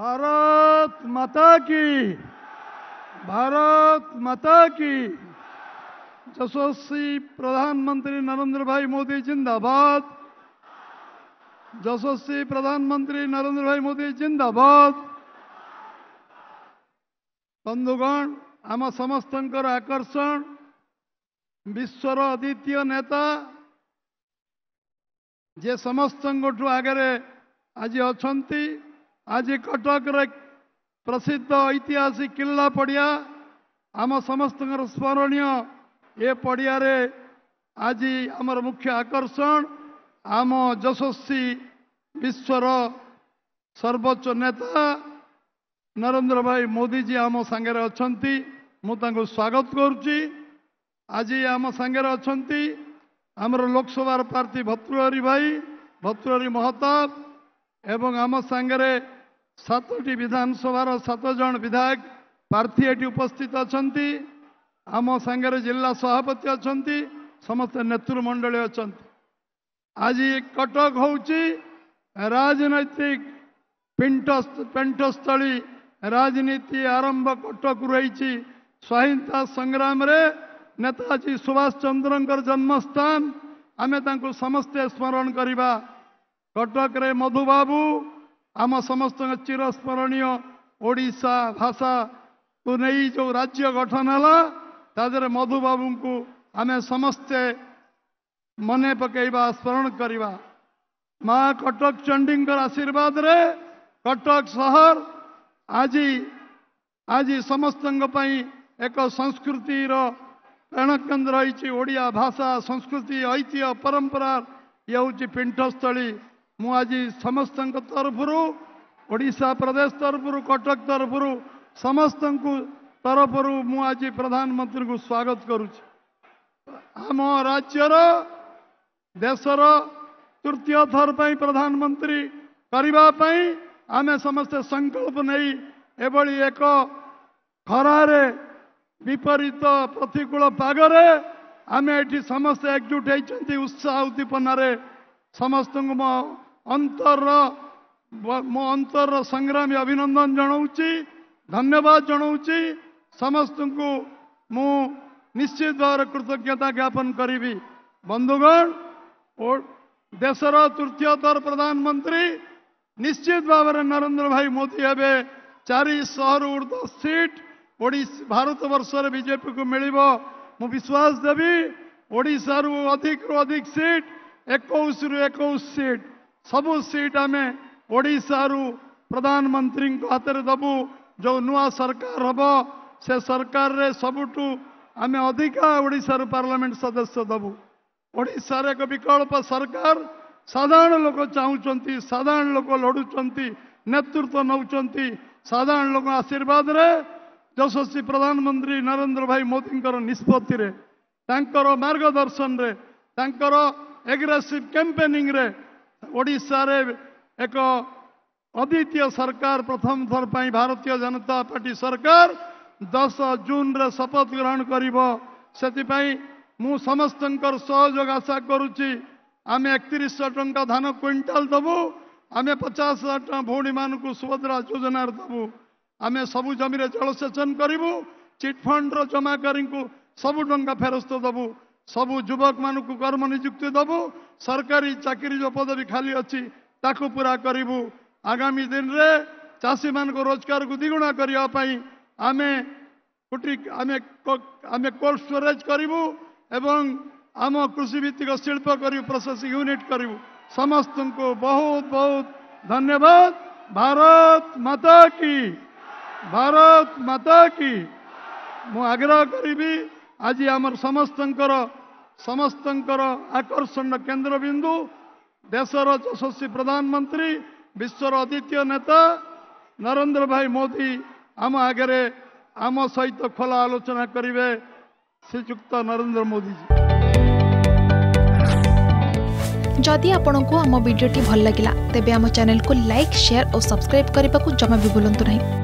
भारत माता की भारत माता की जशस्वी प्रधानमंत्री नरेंद्र भाई मोदी जिंदाबाद जशस्वी प्रधानमंत्री नरेंद्र भाई मोदी जिंदाबाद बंधुगण आम समस्त आकर्षण विश्वर अद्वित नेता जे समस्त आगे आज अच्छा ଆଜି କଟକରେ ପ୍ରସିଦ୍ଧ ଐତିହାସିକ କିଲ୍ଲା ପଡ଼ିଆ ଆମ ସମସ୍ତଙ୍କର ସ୍ମରଣୀୟ ଏ ପଡ଼ିଆରେ ଆଜି ଆମର ମୁଖ୍ୟ ଆକର୍ଷଣ ଆମ ଯଶସ୍ୱୀ ବିଶ୍ୱର ସର୍ବୋଚ୍ଚ ନେତା ନରେନ୍ଦ୍ର ଭାଇ ମୋଦିଜୀ ଆମ ସାଙ୍ଗରେ ଅଛନ୍ତି ମୁଁ ତାଙ୍କୁ ସ୍ୱାଗତ କରୁଛି ଆଜି ଆମ ସାଙ୍ଗରେ ଅଛନ୍ତି ଆମର ଲୋକସଭାର ପ୍ରାର୍ଥୀ ଭତୃହରି ଭାଇ ଭତୃହରି ମହତାବ ଏବଂ ଆମ ସାଙ୍ଗରେ ସାତଟି ବିଧାନସଭାର ସାତ ଜଣ ବିଧାୟକ ପ୍ରାର୍ଥୀ ଏଠି ଉପସ୍ଥିତ ଅଛନ୍ତି ଆମ ସାଙ୍ଗରେ ଜିଲ୍ଲା ସଭାପତି ଅଛନ୍ତି ସମସ୍ତେ ନେତୃମଣ୍ଡଳୀ ଅଛନ୍ତି ଆଜି କଟକ ହେଉଛି ରାଜନୈତିକ ପିଣ୍ଟ ପେଣ୍ଠସ୍ଥଳୀ ରାଜନୀତି ଆରମ୍ଭ କଟକରୁ ହେଇଛି ସ୍ୱାଧୀନତା ସଂଗ୍ରାମରେ ନେତାଜୀ ସୁଭାଷ ଚନ୍ଦ୍ରଙ୍କର ଜନ୍ମସ୍ଥାନ ଆମେ ତାଙ୍କୁ ସମସ୍ତେ ସ୍ମରଣ କରିବା କଟକରେ ମଧୁବାବୁ ଆମ ସମସ୍ତଙ୍କ ଚିରସ୍ମରଣୀୟ ଓଡ଼ିଶା ଭାଷାକୁ ନେଇ ଯେଉଁ ରାଜ୍ୟ ଗଠନ ହେଲା ତା ଦେହରେ ମଧୁବାବୁଙ୍କୁ ଆମେ ସମସ୍ତେ ମନେ ପକାଇବା ସ୍ମରଣ କରିବା ମା କଟକ ଚଣ୍ଡୀଙ୍କର ଆଶୀର୍ବାଦରେ କଟକ ସହର ଆଜି ଆଜି ସମସ୍ତଙ୍କ ପାଇଁ ଏକ ସଂସ୍କୃତିର ପ୍ରେରଣକେନ୍ଦ୍ର ହେଇଛି ଓଡ଼ିଆ ଭାଷା ସଂସ୍କୃତି ଐତିହ୍ୟ ପରମ୍ପରା ଇଏ ହେଉଛି ପିଣ୍ଠସ୍ଥଳୀ ମୁଁ ଆଜି ସମସ୍ତଙ୍କ ତରଫରୁ ଓଡ଼ିଶା ପ୍ରଦେଶ ତରଫରୁ କଟକ ତରଫରୁ ସମସ୍ତଙ୍କ ତରଫରୁ ମୁଁ ଆଜି ପ୍ରଧାନମନ୍ତ୍ରୀଙ୍କୁ ସ୍ୱାଗତ କରୁଛି ଆମ ରାଜ୍ୟର ଦେଶର ତୃତୀୟ ଥର ପାଇଁ ପ୍ରଧାନମନ୍ତ୍ରୀ କରିବା ପାଇଁ ଆମେ ସମସ୍ତେ ସଂକଳ୍ପ ନେଇ ଏଭଳି ଏକ ଖରାରେ ବିପରୀତ ପ୍ରତିକୂଳ ପାଗରେ ଆମେ ଏଠି ସମସ୍ତେ ଏକଜୁଟ ହେଇଛନ୍ତି ଉତ୍ସାହ ଉଦ୍ଦୀପନାରେ ସମସ୍ତଙ୍କୁ ମୁଁ अंतर मो अंतर संग्रामी अभिनंदन जनाऊँ धन्यवाद जनाऊँ समस्त को मु निश्चित भाव कृतज्ञता ज्ञापन करी बंधुगण देशर तृतीय थर प्रधानमंत्री निश्चित भाव में नरेंद्र भाई मोदी हे चार शहर ऊर्ध सीट भारत वर्षर बीजेपी को मिल विश्वास देवी ओडारू अधिक रु अधिक सीट एक सीट सबु सीट में ओडारू प्रधानमंत्री हाथ दबू जो नुआ सरकार हम से सरकार रे सबुठू आम अधिका ओडार पार्लामेंट सदस्य दबू ओडार एक विकल्प सरकार साधारण लोक चाहूँ साधारण लोक लड़ुंट नेतृत्व नौ साधारण लोक आशीर्वाद रे यशस्वी प्रधानमंत्री नरेंद्र भाई मोदी निष्पत्ति मार्गदर्शन एग्रेसीव कैंपेनिंग ଓଡ଼ିଶାରେ ଏକ ଅଦ୍ୱିତୀୟ ସରକାର ପ୍ରଥମ ଥର ପାଇଁ ଭାରତୀୟ ଜନତା ପାର୍ଟି ସରକାର ଦଶ ଜୁନ୍ରେ ଶପଥ ଗ୍ରହଣ କରିବ ସେଥିପାଇଁ ମୁଁ ସମସ୍ତଙ୍କର ସହଯୋଗ ଆଶା କରୁଛି ଆମେ ଏକତିରିଶଶହ ଟଙ୍କା ଧାନ କ୍ୱିଣ୍ଟାଲ ଦେବୁ ଆମେ ପଚାଶ ହଜାର ଟଙ୍କା ଭଉଣୀମାନଙ୍କୁ ସୁଭଦ୍ରା ଯୋଜନାରେ ଦେବୁ ଆମେ ସବୁ ଜମିରେ ଜଳସେଚନ କରିବୁ ଚିଟ୍ଫଣ୍ଡର ଜମାକାରୀଙ୍କୁ ସବୁ ଟଙ୍କା ଫେରସ୍ତ ଦେବୁ ସବୁ ଯୁବକମାନଙ୍କୁ କର୍ମ ନିଯୁକ୍ତି ଦେବୁ सरकारी चाकि जो पदवी खालि अस् पूरा गरु आगामी दिन रे रोजगार मोजगारको द्विगुणा आमेटिक आमे आमे कल्ड स्टोरेज गरु आम कृषिभि शिल्प गरु प्रोसेसिङ युनिट गरु को बहुत बहुत धन्यवाद भारत माता की भारत माता की म आग्रह गरी आज आम समस्त समस्त आकर्षण केन्द्रबिंदु देशर यशस्वी प्रधानमंत्री विश्व अद्वित नेता नरेंद्र भाई मोदी आम आगे आम सहित तो खोला आलोचना करे श्रीजुक्त नरेंद्र मोदी जी जदि आपण को आम भिडी भल लगा तेब चेल को लाइक शेयर और सब्सक्राइब करने को जमा भी बुलां नहीं